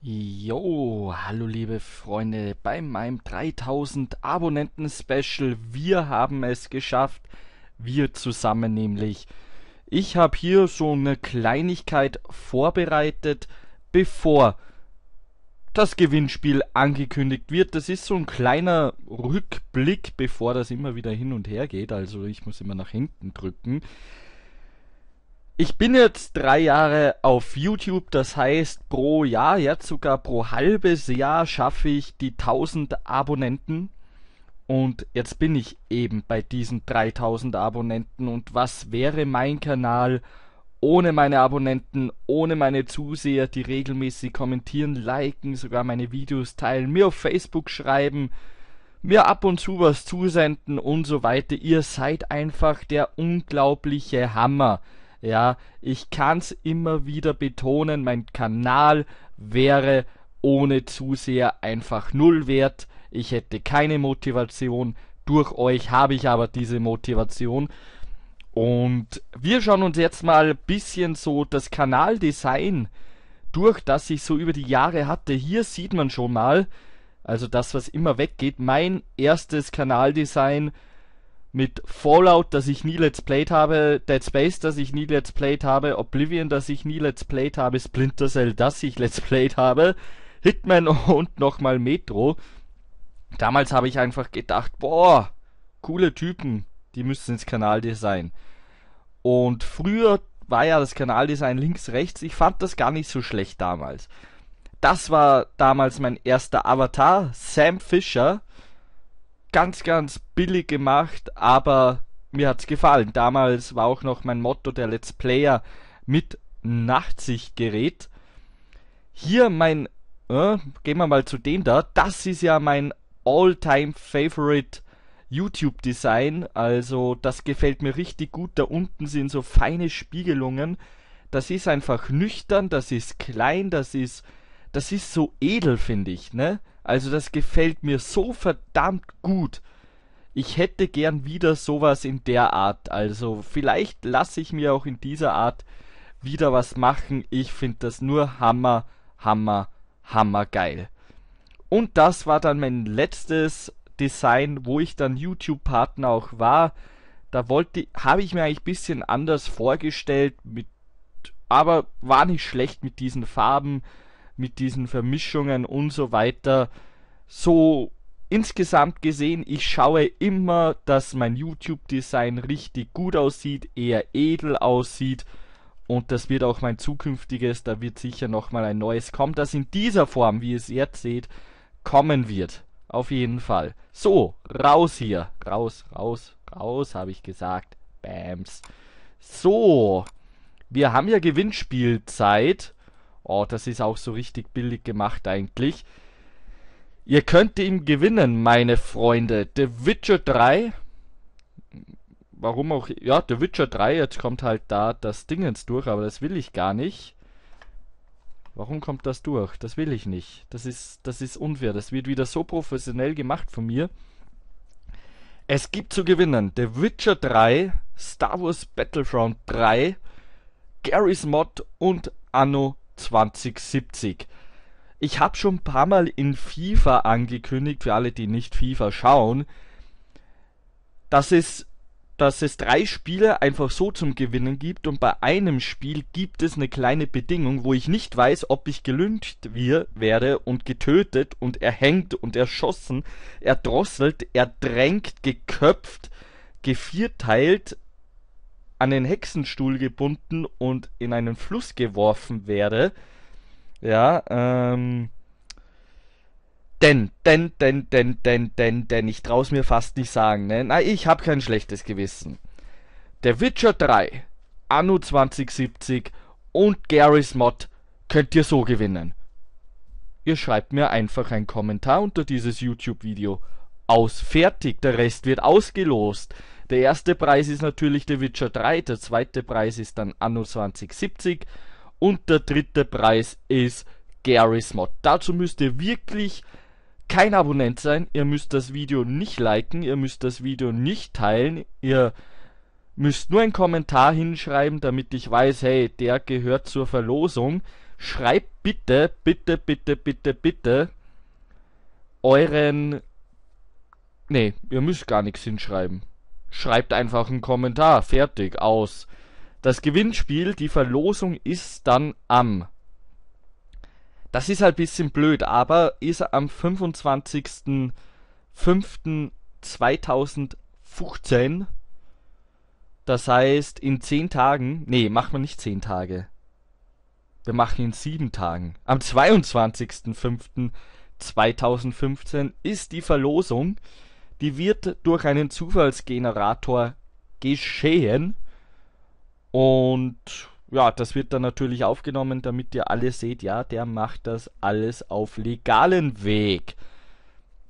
Jo, hallo liebe Freunde, bei meinem 3000 Abonnenten Special. Wir haben es geschafft, wir zusammen nämlich. Ich habe hier so eine Kleinigkeit vorbereitet, bevor das Gewinnspiel angekündigt wird. Das ist so ein kleiner Rückblick, bevor das immer wieder hin und her geht. Also ich muss immer nach hinten drücken ich bin jetzt drei Jahre auf YouTube, das heißt pro Jahr, jetzt sogar pro halbes Jahr schaffe ich die 1000 Abonnenten. Und jetzt bin ich eben bei diesen 3000 Abonnenten. Und was wäre mein Kanal ohne meine Abonnenten, ohne meine Zuseher, die regelmäßig kommentieren, liken, sogar meine Videos teilen, mir auf Facebook schreiben, mir ab und zu was zusenden und so weiter. Ihr seid einfach der unglaubliche Hammer. Ja, ich kann es immer wieder betonen, mein Kanal wäre ohne Zuseher einfach null wert. Ich hätte keine Motivation. Durch euch habe ich aber diese Motivation. Und wir schauen uns jetzt mal ein bisschen so das Kanaldesign durch, das ich so über die Jahre hatte. Hier sieht man schon mal, also das, was immer weggeht, mein erstes Kanaldesign mit Fallout, das ich nie Let's Played habe, Dead Space, das ich nie Let's Played habe, Oblivion, das ich nie Let's Played habe, Splinter Cell, das ich Let's Played habe, Hitman und nochmal Metro. Damals habe ich einfach gedacht, boah, coole Typen, die müssen ins Kanaldesign. Und früher war ja das Kanaldesign links, rechts. Ich fand das gar nicht so schlecht damals. Das war damals mein erster Avatar, Sam Fisher ganz, ganz billig gemacht, aber mir hat's gefallen. Damals war auch noch mein Motto der Let's Player mit Nachtsichtgerät. Hier mein, äh, gehen wir mal zu dem da, das ist ja mein all-time favorite YouTube Design, also das gefällt mir richtig gut. Da unten sind so feine Spiegelungen. Das ist einfach nüchtern, das ist klein, das ist das ist so edel, finde ich, ne? Also das gefällt mir so verdammt gut. Ich hätte gern wieder sowas in der Art. Also vielleicht lasse ich mir auch in dieser Art wieder was machen. Ich finde das nur hammer, hammer, hammer geil. Und das war dann mein letztes Design, wo ich dann YouTube-Partner auch war. Da wollte, habe ich mir eigentlich ein bisschen anders vorgestellt, mit, aber war nicht schlecht mit diesen Farben mit diesen Vermischungen und so weiter. So insgesamt gesehen, ich schaue immer, dass mein YouTube-Design richtig gut aussieht, eher edel aussieht. Und das wird auch mein zukünftiges, da wird sicher nochmal ein neues kommen, das in dieser Form, wie ihr es jetzt seht, kommen wird. Auf jeden Fall. So, raus hier. Raus, raus, raus, habe ich gesagt. Bams. So, wir haben ja Gewinnspielzeit. Oh, das ist auch so richtig billig gemacht eigentlich. Ihr könnt ihm gewinnen, meine Freunde. The Witcher 3. Warum auch. Ja, The Witcher 3. Jetzt kommt halt da das Dingens durch, aber das will ich gar nicht. Warum kommt das durch? Das will ich nicht. Das ist, das ist unfair. Das wird wieder so professionell gemacht von mir. Es gibt zu gewinnen The Witcher 3, Star Wars Battlefront 3, Garry's Mod und Anno 2070. Ich habe schon ein paar Mal in FIFA angekündigt, für alle, die nicht FIFA schauen, dass es, dass es drei Spiele einfach so zum Gewinnen gibt und bei einem Spiel gibt es eine kleine Bedingung, wo ich nicht weiß, ob ich gelüncht werde und getötet und erhängt und erschossen, erdrosselt, erdrängt, geköpft, gevierteilt, an den Hexenstuhl gebunden und in einen Fluss geworfen werde. Ja, ähm. Denn, denn, denn, denn, denn, denn, denn, ich trau's mir fast nicht sagen, ne? Na, ich hab kein schlechtes Gewissen. Der Witcher 3, Anno 2070 und Garry's Mod könnt ihr so gewinnen. Ihr schreibt mir einfach einen Kommentar unter dieses YouTube-Video aus. Fertig, der Rest wird ausgelost. Der erste Preis ist natürlich The Witcher 3, der zweite Preis ist dann Anno 2070 und der dritte Preis ist Garry's Mod. Dazu müsst ihr wirklich kein Abonnent sein, ihr müsst das Video nicht liken, ihr müsst das Video nicht teilen, ihr müsst nur einen Kommentar hinschreiben, damit ich weiß, hey, der gehört zur Verlosung. Schreibt bitte, bitte, bitte, bitte, bitte euren Nee, ihr müsst gar nichts hinschreiben. Schreibt einfach einen Kommentar. Fertig, aus. Das Gewinnspiel, die Verlosung ist dann am. Das ist halt bisschen blöd, aber ist am 25.05.2015. Das heißt, in 10 Tagen. Nee, machen wir nicht 10 Tage. Wir machen in 7 Tagen. Am 22.05.2015 ist die Verlosung die wird durch einen Zufallsgenerator geschehen. Und ja, das wird dann natürlich aufgenommen, damit ihr alle seht, ja, der macht das alles auf legalen Weg.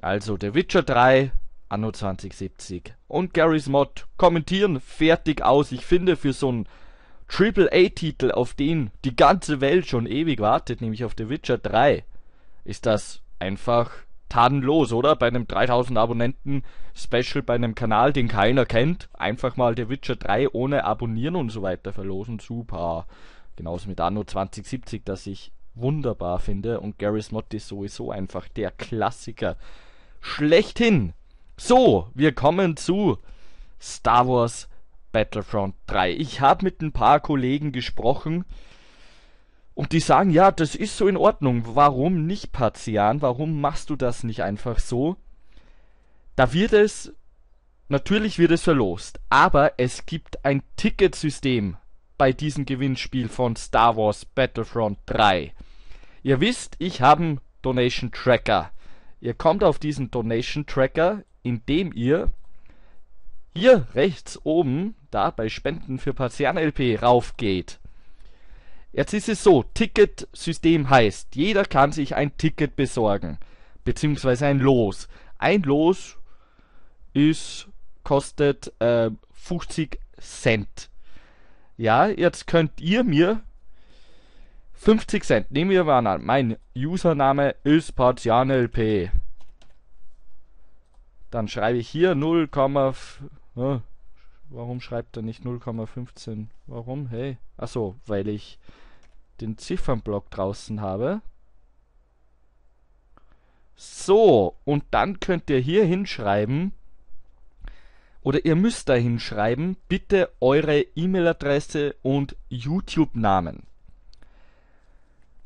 Also The Witcher 3, Anno 2070 und Garys Mod kommentieren fertig aus. Ich finde für so einen Triple-A-Titel, auf den die ganze Welt schon ewig wartet, nämlich auf The Witcher 3, ist das einfach tadenlos, oder? Bei einem 3000 Abonnenten Special bei einem Kanal, den keiner kennt, einfach mal The Witcher 3 ohne Abonnieren und so weiter verlosen. Super. Genauso mit Anno 2070, das ich wunderbar finde und Garry's Mod ist sowieso einfach der Klassiker schlechthin. So, wir kommen zu Star Wars Battlefront 3. Ich habe mit ein paar Kollegen gesprochen, und die sagen, ja, das ist so in Ordnung. Warum nicht, Partian? Warum machst du das nicht einfach so? Da wird es, natürlich wird es verlost, aber es gibt ein Ticketsystem bei diesem Gewinnspiel von Star Wars Battlefront 3. Ihr wisst, ich habe einen Donation Tracker. Ihr kommt auf diesen Donation Tracker, indem ihr hier rechts oben, da bei Spenden für Partian LP raufgeht. Jetzt ist es so, Ticketsystem heißt, jeder kann sich ein Ticket besorgen, beziehungsweise ein Los. Ein Los ist, kostet äh, 50 Cent. Ja, jetzt könnt ihr mir 50 Cent, nehmen wir mal an, mein Username ist PartianLP. Dann schreibe ich hier 0, ne, warum schreibt er nicht 0,15? Warum? Hey, achso, weil ich den Ziffernblock draußen habe. So, und dann könnt ihr hier hinschreiben, oder ihr müsst da hinschreiben, bitte eure E-Mail-Adresse und YouTube-Namen.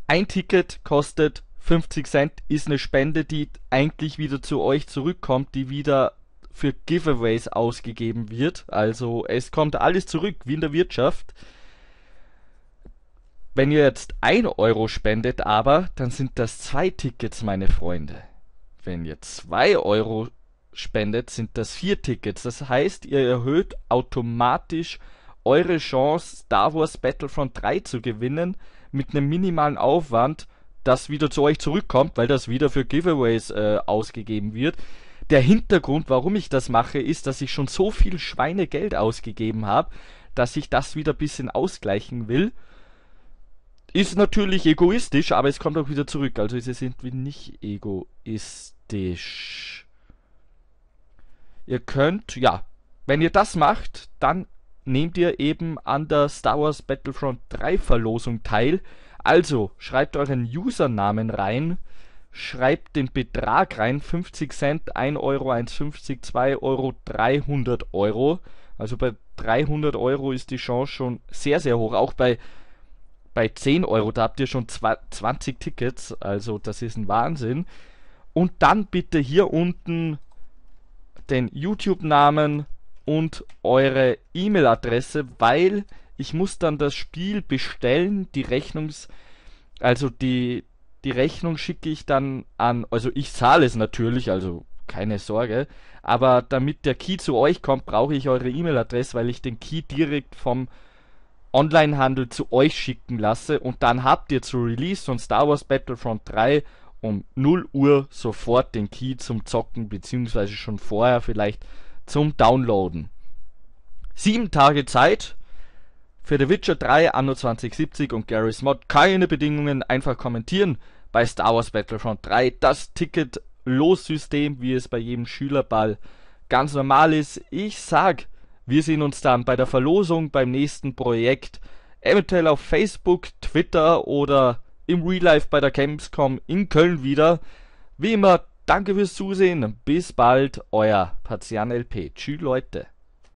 Ein Ticket kostet 50 Cent, ist eine Spende, die eigentlich wieder zu euch zurückkommt, die wieder für Giveaways ausgegeben wird. Also es kommt alles zurück, wie in der Wirtschaft. Wenn ihr jetzt 1 Euro spendet aber, dann sind das zwei Tickets, meine Freunde. Wenn ihr 2 Euro spendet, sind das vier Tickets. Das heißt, ihr erhöht automatisch eure Chance, Star Wars Battlefront 3 zu gewinnen, mit einem minimalen Aufwand, das wieder zu euch zurückkommt, weil das wieder für Giveaways äh, ausgegeben wird. Der Hintergrund, warum ich das mache, ist, dass ich schon so viel Schweinegeld ausgegeben habe, dass ich das wieder ein bisschen ausgleichen will. Ist natürlich egoistisch, aber es kommt auch wieder zurück. Also sind wir nicht egoistisch. Ihr könnt, ja, wenn ihr das macht, dann nehmt ihr eben an der Star Wars Battlefront 3 Verlosung teil. Also schreibt euren Usernamen rein, schreibt den Betrag rein, 50 Cent, 1 Euro, 1,50, 2 Euro, 300 Euro. Also bei 300 Euro ist die Chance schon sehr, sehr hoch. Auch bei bei 10 Euro, da habt ihr schon 20 Tickets, also das ist ein Wahnsinn. Und dann bitte hier unten den YouTube-Namen und eure E-Mail-Adresse, weil ich muss dann das Spiel bestellen, die Rechnungs... Also die, die Rechnung schicke ich dann an, also ich zahle es natürlich, also keine Sorge, aber damit der Key zu euch kommt, brauche ich eure E-Mail-Adresse, weil ich den Key direkt vom Onlinehandel zu euch schicken lasse und dann habt ihr zu Release von Star Wars Battlefront 3 um 0 Uhr sofort den Key zum Zocken bzw. schon vorher vielleicht zum Downloaden. 7 Tage Zeit für The Witcher 3 Anno 2070 und Garry's Mod. Keine Bedingungen, einfach kommentieren bei Star Wars Battlefront 3. Das Ticket los system wie es bei jedem Schülerball ganz normal ist. Ich sag wir sehen uns dann bei der Verlosung beim nächsten Projekt, eventuell auf Facebook, Twitter oder im Real Life bei der Gamescom in Köln wieder. Wie immer, danke fürs Zusehen, bis bald, euer Partian LP. Tschüss Leute.